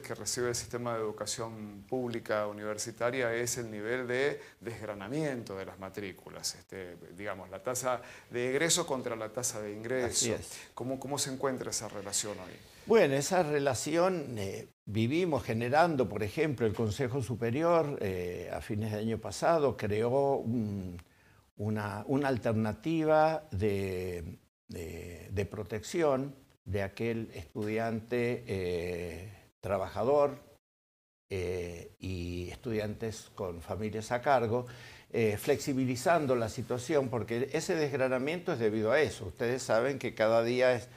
que recibe el sistema de educación pública universitaria es el nivel de desgranamiento de las matrículas, este, digamos, la tasa de egreso contra la tasa de ingreso. ¿Cómo, ¿Cómo, se encuentra esa relación hoy? Bueno, esa relación eh, vivimos generando, por ejemplo, el Consejo Superior eh, a fines del año pasado creó una, una, alternativa de, protección de aquel estudiante eh, trabajador eh, y estudiantes con familias a cargo, eh, flexibilizando la situación, porque ese desgranamiento es debido a eso. Ustedes saben que cada día es,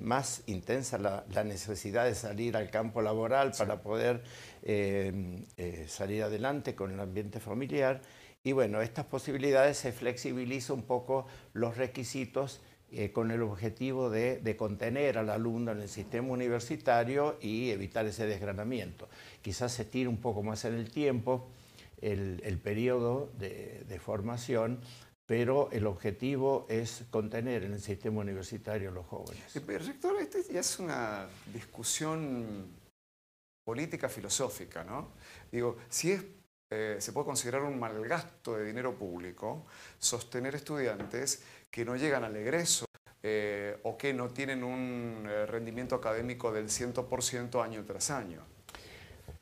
más intensa la, necesidad de salir al campo laboral para poder eh, salir adelante con el ambiente familiar. Y bueno, estas posibilidades se flexibilizan un poco los requisitos eh, con el objetivo de, contener al alumno en el sistema universitario y evitar ese desgranamiento. Quizás se tire un poco más en el tiempo el, periodo de, de, formación, pero el objetivo es contener en el sistema universitario a los jóvenes. Eh, rector, esta ya es una discusión política filosófica, ¿no? Digo, si es eh, se puede considerar un mal gasto de dinero público sostener estudiantes que no llegan al egreso eh, o que no tienen un eh, rendimiento académico del 100% año tras año.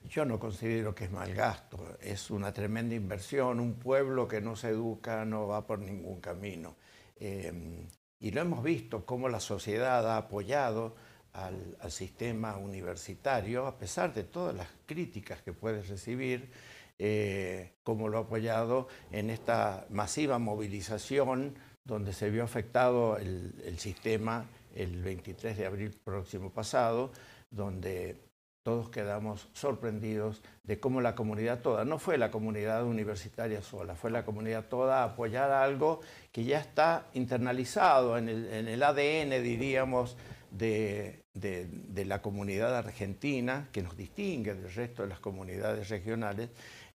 Yo no considero que es mal gasto, es una tremenda inversión, un pueblo que no se educa no va por ningún camino. Em, y lo hemos visto, cómo la sociedad ha apoyado al, al sistema universitario, a pesar de todas las críticas que puede recibir, eh, como lo ha apoyado en esta masiva movilización donde se vio afectado el, sistema el 23 de abril próximo pasado, donde todos quedamos sorprendidos de cómo la comunidad toda, no fue la comunidad universitaria sola, fue la comunidad toda apoyar algo que ya está internalizado en el, ADN, diríamos, de, de, la comunidad argentina, que nos distingue del resto de las comunidades regionales,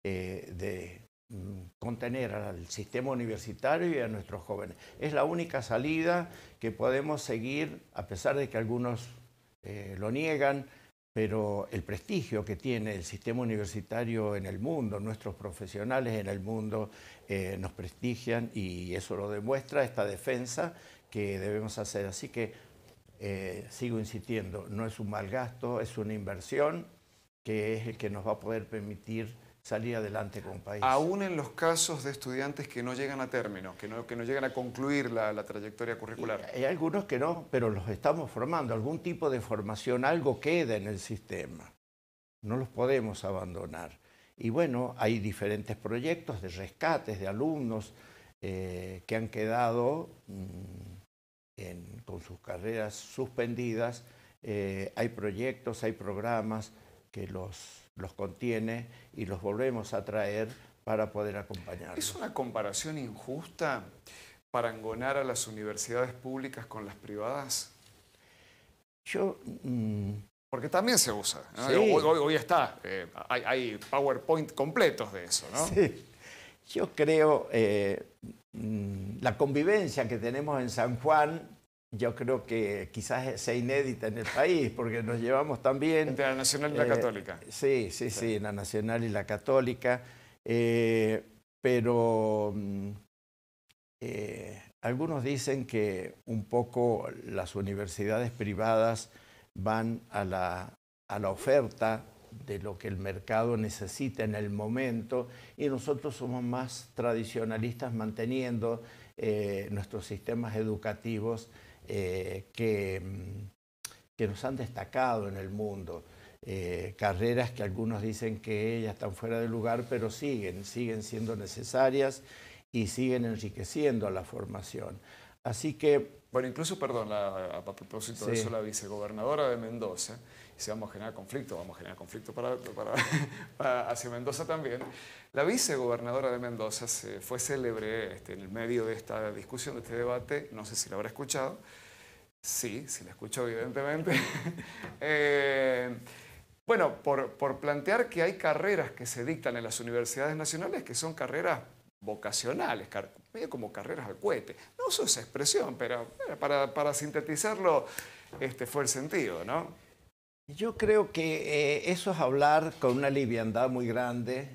eh, de mm, contener al sistema universitario y a nuestros jóvenes. Es la única salida que podemos seguir, a pesar de que algunos eh, lo niegan, pero el prestigio que tiene el sistema universitario en el mundo, nuestros profesionales en el mundo eh, nos prestigian y eso lo demuestra esta defensa que debemos hacer. Así que sigo insistiendo, no es un mal gasto, es una inversión que es el que nos va a poder permitir salir adelante con país. Aún en los casos de estudiantes que no llegan a término, que no, llegan a concluir la, trayectoria curricular. hay algunos que no, pero los estamos formando, algún tipo de formación, algo queda en el sistema. No los podemos abandonar. Y bueno, hay diferentes proyectos de rescates de alumnos eh, que han quedado mm, con sus carreras suspendidas. Eh, hay proyectos, hay programas que los, los contiene y los volvemos a traer para poder acompañar. ¿Es una comparación injusta parangonar a las universidades públicas con las privadas? Yo... Mm, Porque también se usa. Hoy, está, eh, hay, PowerPoint completos de eso, ¿no? Sí. Yo creo eh, mm, la convivencia que tenemos en San Juan yo creo que quizás sea inédita en el país, porque nos llevamos también... Entre la Nacional y la eh, Católica. Sí, sí, sí, la Nacional y la Católica. Eh, pero mm, eh, algunos dicen que un poco las universidades privadas van a la oferta de lo que el mercado necesita en el momento y nosotros somos más tradicionalistas manteniendo nuestros sistemas educativos eh, mm, que, nos han destacado en el mundo. Eh, carreras que algunos dicen que ya están fuera de lugar, pero siguen, siguen siendo necesarias y siguen enriqueciendo la formación. Así que... Bueno, incluso, perdón, a propósito de eso, la vicegobernadora de Mendoza, y si vamos a generar conflicto, vamos a generar conflicto para, hacia Mendoza también, la vicegobernadora de Mendoza se fue célebre este, en el medio de esta discusión, de este debate, no sé si la habrá escuchado, sí, sí la escucho, evidentemente, eh, bueno, por, por plantear que hay carreras que se dictan en las universidades nacionales que son carreras vocacionales, medio como carreras al cohete. No uso esa expresión, pero para, sintetizarlo este fue el sentido, ¿no? Yo creo que eh, eso es hablar con una liviandad muy grande.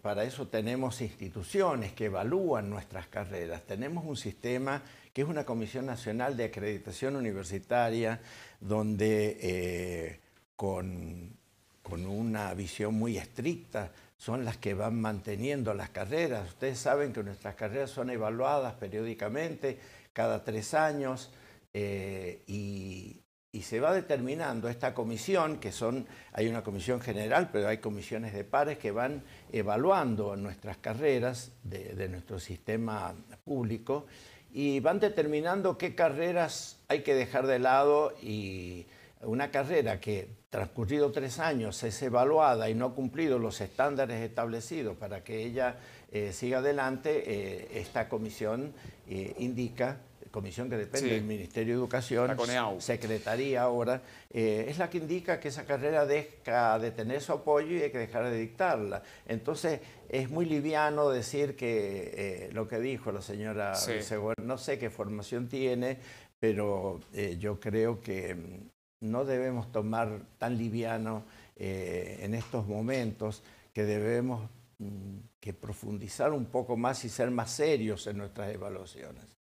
Para eso tenemos instituciones que evalúan nuestras carreras. Tenemos un sistema que es una Comisión Nacional de Acreditación Universitaria, donde eh, con con una visión muy estricta son las que van manteniendo las carreras. Ustedes saben que nuestras carreras son evaluadas periódicamente cada tres años eh, y, se va determinando esta comisión, que son, hay una comisión general, pero hay comisiones de pares que van evaluando nuestras carreras de, de nuestro sistema público y van determinando qué carreras hay que dejar de lado y una carrera que transcurrido tres años, es evaluada y no ha cumplido los estándares establecidos para que ella eh, siga adelante, eh, esta comisión eh, indica, comisión que depende del Ministerio de Educación, Secretaría ahora, es la que indica que esa carrera deja de tener su apoyo y hay que dejar de dictarla. Entonces, es muy liviano decir que lo que dijo la señora no sé qué formación tiene, pero yo creo que no debemos tomar tan liviano eh, en estos momentos, que debemos mm, que profundizar un poco más y ser más serios en nuestras evaluaciones.